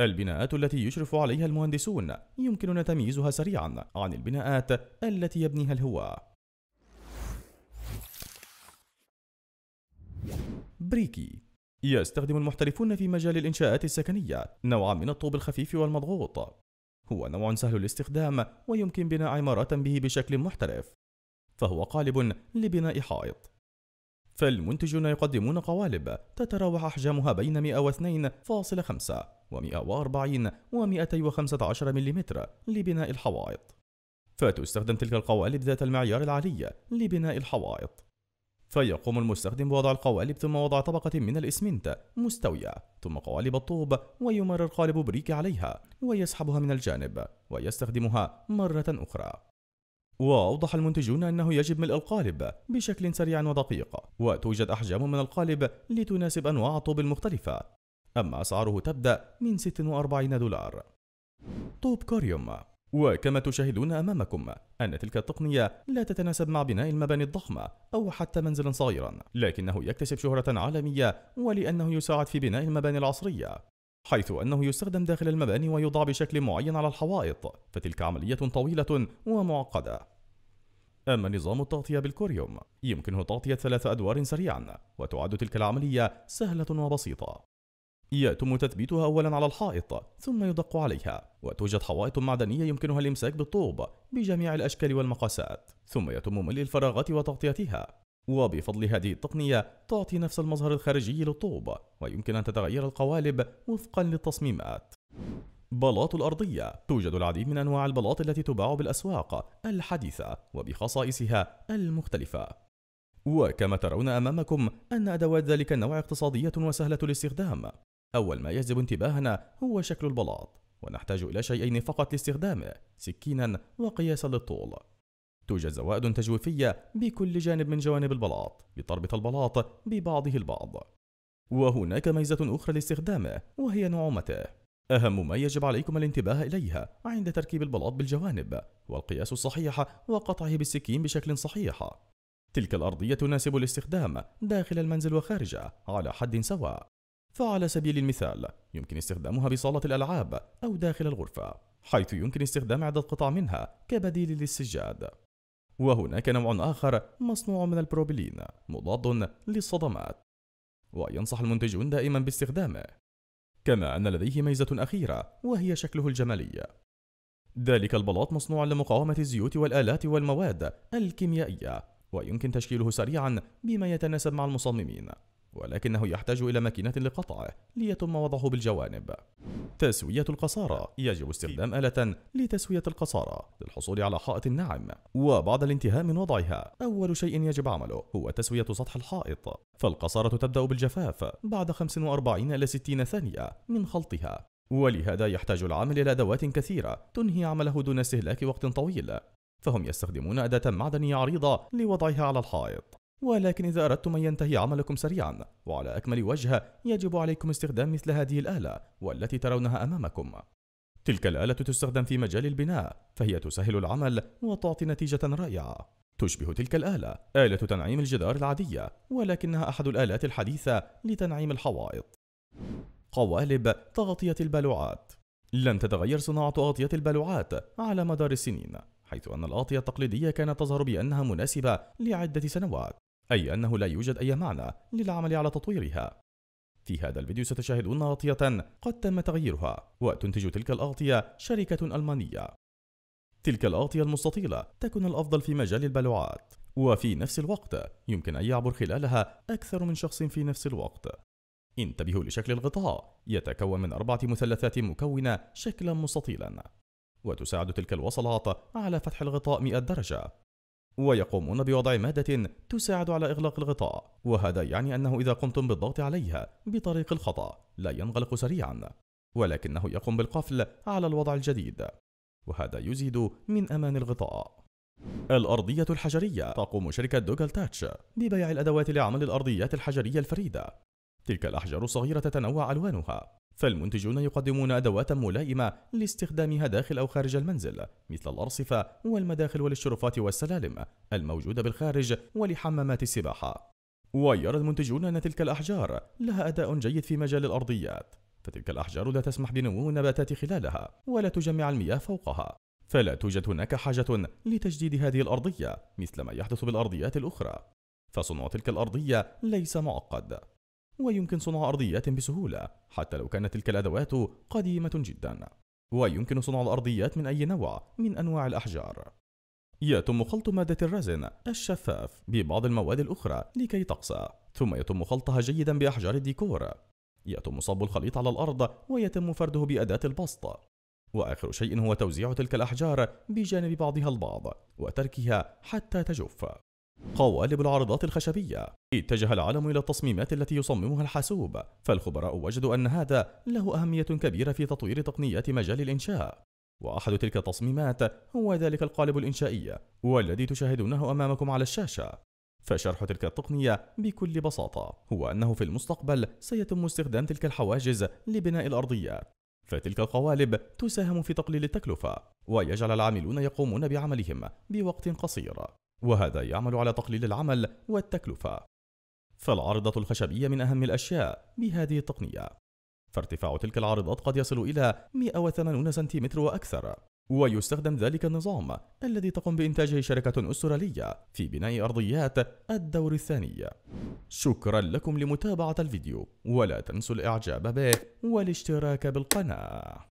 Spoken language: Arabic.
البناءات التي يشرف عليها المهندسون يمكننا تمييزها سريعا عن البناءات التي يبنيها الهواة بريكي يستخدم المحترفون في مجال الإنشاءات السكنية نوعا من الطوب الخفيف والمضغوط هو نوع سهل الاستخدام ويمكن بناء عمارة به بشكل محترف فهو قالب لبناء حائط فالمنتجون يقدمون قوالب تتراوح أحجامها بين 102.5 و 140 و 215 ملم لبناء الحوائط فتستخدم تلك القوالب ذات المعيار العالي لبناء الحوائط فيقوم المستخدم بوضع القوالب ثم وضع طبقة من الإسمنت مستوية ثم قوالب الطوب ويمرر قالب بريك عليها ويسحبها من الجانب ويستخدمها مرة أخرى وأوضح المنتجون أنه يجب ملء القالب بشكل سريع ودقيق وتوجد أحجام من القالب لتناسب أنواع الطوب المختلفة أما أسعاره تبدأ من 46 دولار طوب كوريوم وكما تشاهدون أمامكم أن تلك التقنية لا تتناسب مع بناء المباني الضخمة أو حتى منزلا صغيرا لكنه يكتسب شهرة عالمية ولأنه يساعد في بناء المباني العصرية حيث أنه يستخدم داخل المباني ويوضع بشكل معين على الحوائط فتلك عملية طويلة ومعقدة أما نظام التغطية بالكوريوم يمكنه تغطية ثلاث أدوار سريعا وتعد تلك العملية سهلة وبسيطة يتم تثبيتها أولا على الحائط ثم يدق عليها وتوجد حوائط معدنية يمكنها الإمساك بالطوب بجميع الأشكال والمقاسات ثم يتم ملء الفراغات وتغطيتها وبفضل هذه التقنية تعطي نفس المظهر الخارجي للطوب ويمكن أن تتغير القوالب وفقا للتصميمات بلاط الأرضية توجد العديد من أنواع البلاط التي تباع بالأسواق الحديثة وبخصائصها المختلفة وكما ترون أمامكم أن أدوات ذلك النوع اقتصادية وسهلة الاستخدام أول ما يجذب انتباهنا هو شكل البلاط ونحتاج إلى شيئين فقط لاستخدامه سكينا وقياسا للطول توجد زوائد تجويفية بكل جانب من جوانب البلاط لتربط البلاط ببعضه البعض وهناك ميزة أخرى لاستخدامه وهي نعومته أهم ما يجب عليكم الانتباه إليها عند تركيب البلاط بالجوانب والقياس الصحيح وقطعه بالسكين بشكل صحيح تلك الأرضية تناسب الاستخدام داخل المنزل وخارجه على حد سواء فعلى سبيل المثال يمكن استخدامها بصالة الألعاب أو داخل الغرفة حيث يمكن استخدام عدة قطع منها كبديل للسجاد وهناك نوع آخر مصنوع من البروبلين مضاد للصدمات وينصح المنتجون دائما باستخدامه كما أن لديه ميزة أخيرة وهي شكله الجمالي ذلك البلاط مصنوع لمقاومة الزيوت والآلات والمواد الكيميائية ويمكن تشكيله سريعا بما يتناسب مع المصممين ولكنه يحتاج إلى ماكينة لقطعه ليتم وضعه بالجوانب تسوية القصارى يجب استخدام آلة لتسوية القصارى للحصول على حائط ناعم وبعد الانتهاء من وضعها أول شيء يجب عمله هو تسوية سطح الحائط فالقصارة تبدأ بالجفاف بعد 45 إلى 60 ثانية من خلطها ولهذا يحتاج العامل إلى أدوات كثيرة تنهي عمله دون استهلاك وقت طويل فهم يستخدمون أداة معدنية عريضة لوضعها على الحائط ولكن إذا أردتم أن ينتهي عملكم سريعا وعلى أكمل وجه يجب عليكم استخدام مثل هذه الآلة والتي ترونها أمامكم تلك الآلة تستخدم في مجال البناء فهي تسهل العمل وتعطي نتيجة رائعة تشبه تلك الآلة آلة تنعيم الجدار العادية ولكنها أحد الآلات الحديثة لتنعيم الحوائط قوالب تغطية البالوعات لن تتغير صناعة أغطية البالوعات على مدار السنين حيث أن الأغطية التقليدية كانت تظهر بأنها مناسبة لعدة سنوات أي أنه لا يوجد أي معنى للعمل على تطويرها في هذا الفيديو ستشاهدون أغطية قد تم تغييرها وتنتج تلك الأغطية شركة ألمانية تلك الأغطية المستطيلة تكون الأفضل في مجال البلوعات وفي نفس الوقت يمكن أن يعبر خلالها أكثر من شخص في نفس الوقت انتبهوا لشكل الغطاء يتكون من أربعة مثلثات مكونة شكلا مستطيلا وتساعد تلك الوصلات على فتح الغطاء 100 درجة ويقومون بوضع مادة تساعد على إغلاق الغطاء، وهذا يعني أنه إذا قمتم بالضغط عليها بطريق الخطأ لا ينغلق سريعًا، ولكنه يقوم بالقفل على الوضع الجديد، وهذا يزيد من أمان الغطاء. الأرضية الحجرية تقوم شركة دوغل تاتش ببيع الأدوات لعمل الأرضيات الحجرية الفريدة. تلك الأحجار الصغيرة تتنوع ألوانها فالمنتجون يقدمون أدوات ملائمة لاستخدامها داخل أو خارج المنزل مثل الأرصفة والمداخل والشرفات والسلالم الموجودة بالخارج ولحمامات السباحة ويرى المنتجون أن تلك الأحجار لها أداء جيد في مجال الأرضيات فتلك الأحجار لا تسمح بنمو النباتات خلالها ولا تجمع المياه فوقها فلا توجد هناك حاجة لتجديد هذه الأرضية مثل ما يحدث بالأرضيات الأخرى فصنع تلك الأرضية ليس معقد ويمكن صنع أرضيات بسهولة حتى لو كانت تلك الأدوات قديمة جدا ويمكن صنع الأرضيات من أي نوع من أنواع الأحجار يتم خلط مادة الرزن الشفاف ببعض المواد الأخرى لكي تقسى ثم يتم خلطها جيدا بأحجار الديكور يتم صب الخليط على الأرض ويتم فرده بأداة البسط وآخر شيء هو توزيع تلك الأحجار بجانب بعضها البعض وتركها حتى تجف قوالب العارضات الخشبية اتجه العالم إلى التصميمات التي يصممها الحاسوب فالخبراء وجدوا أن هذا له أهمية كبيرة في تطوير تقنيات مجال الإنشاء وأحد تلك التصميمات هو ذلك القالب الإنشائي والذي تشاهدونه أمامكم على الشاشة فشرح تلك التقنية بكل بساطة هو أنه في المستقبل سيتم استخدام تلك الحواجز لبناء الأرضيات فتلك القوالب تساهم في تقليل التكلفة ويجعل العاملون يقومون بعملهم بوقت قصير وهذا يعمل على تقليل العمل والتكلفة فالعارضة الخشبية من أهم الأشياء بهذه التقنية فارتفاع تلك العارضات قد يصل إلى 180 سنتيمتر وأكثر ويستخدم ذلك النظام الذي تقوم بإنتاجه شركة أسترالية في بناء أرضيات الدور الثاني شكرا لكم لمتابعة الفيديو ولا تنسوا الإعجاب به والاشتراك بالقناة